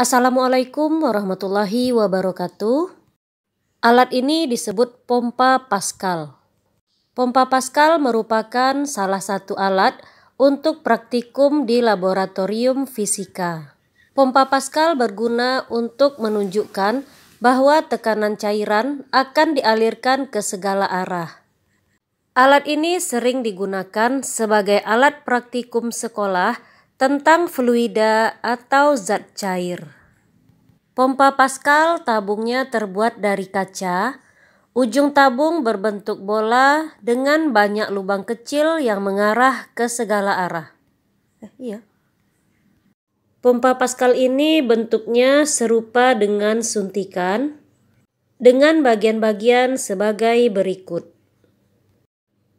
Assalamualaikum warahmatullahi wabarakatuh. Alat ini disebut pompa Pascal. Pompa Pascal merupakan salah satu alat untuk praktikum di laboratorium fisika. Pompa Pascal berguna untuk menunjukkan bahwa tekanan cairan akan dialirkan ke segala arah. Alat ini sering digunakan sebagai alat praktikum sekolah tentang fluida atau zat cair. Pompa Pascal tabungnya terbuat dari kaca. Ujung tabung berbentuk bola dengan banyak lubang kecil yang mengarah ke segala arah. Eh, iya. Pompa Pascal ini bentuknya serupa dengan suntikan dengan bagian-bagian sebagai berikut.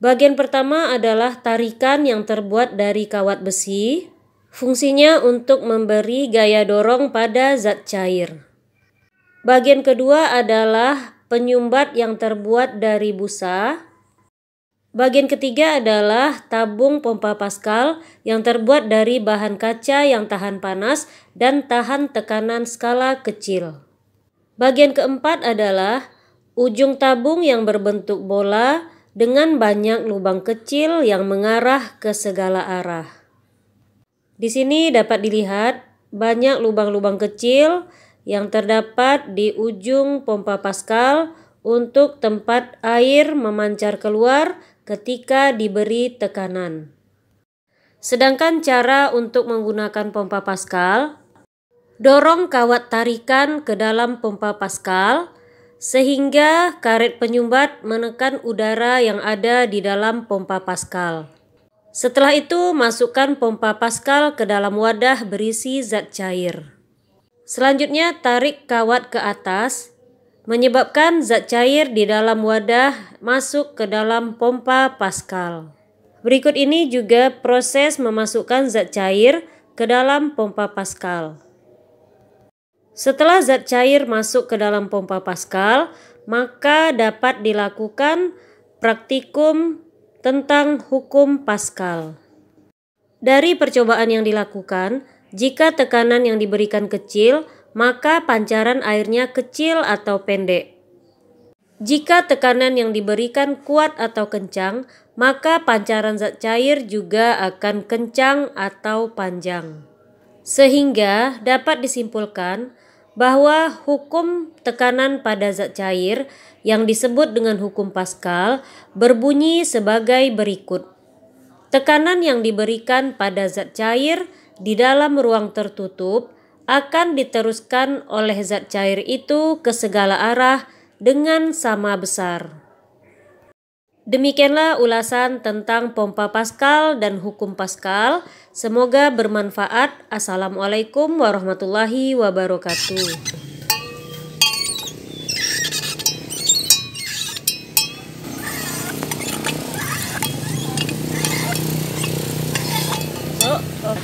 Bagian pertama adalah tarikan yang terbuat dari kawat besi, Fungsinya untuk memberi gaya dorong pada zat cair. Bagian kedua adalah penyumbat yang terbuat dari busa. Bagian ketiga adalah tabung pompa Pascal yang terbuat dari bahan kaca yang tahan panas dan tahan tekanan skala kecil. Bagian keempat adalah ujung tabung yang berbentuk bola dengan banyak lubang kecil yang mengarah ke segala arah. Di sini dapat dilihat banyak lubang-lubang kecil yang terdapat di ujung pompa Pascal untuk tempat air memancar keluar ketika diberi tekanan. Sedangkan cara untuk menggunakan pompa Pascal, dorong kawat tarikan ke dalam pompa Pascal sehingga karet penyumbat menekan udara yang ada di dalam pompa Pascal. Setelah itu, masukkan pompa Pascal ke dalam wadah berisi zat cair. Selanjutnya, tarik kawat ke atas, menyebabkan zat cair di dalam wadah masuk ke dalam pompa Pascal. Berikut ini juga proses memasukkan zat cair ke dalam pompa Pascal. Setelah zat cair masuk ke dalam pompa Pascal, maka dapat dilakukan praktikum tentang hukum Pascal. Dari percobaan yang dilakukan, jika tekanan yang diberikan kecil, maka pancaran airnya kecil atau pendek. Jika tekanan yang diberikan kuat atau kencang, maka pancaran zat cair juga akan kencang atau panjang. Sehingga dapat disimpulkan bahwa hukum tekanan pada zat cair yang disebut dengan hukum Pascal berbunyi sebagai berikut. Tekanan yang diberikan pada zat cair di dalam ruang tertutup akan diteruskan oleh zat cair itu ke segala arah dengan sama besar. Demikianlah ulasan tentang pompa Pascal dan hukum Pascal. Semoga bermanfaat. Assalamualaikum warahmatullahi wabarakatuh. Oh, oh.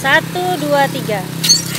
satu dua tiga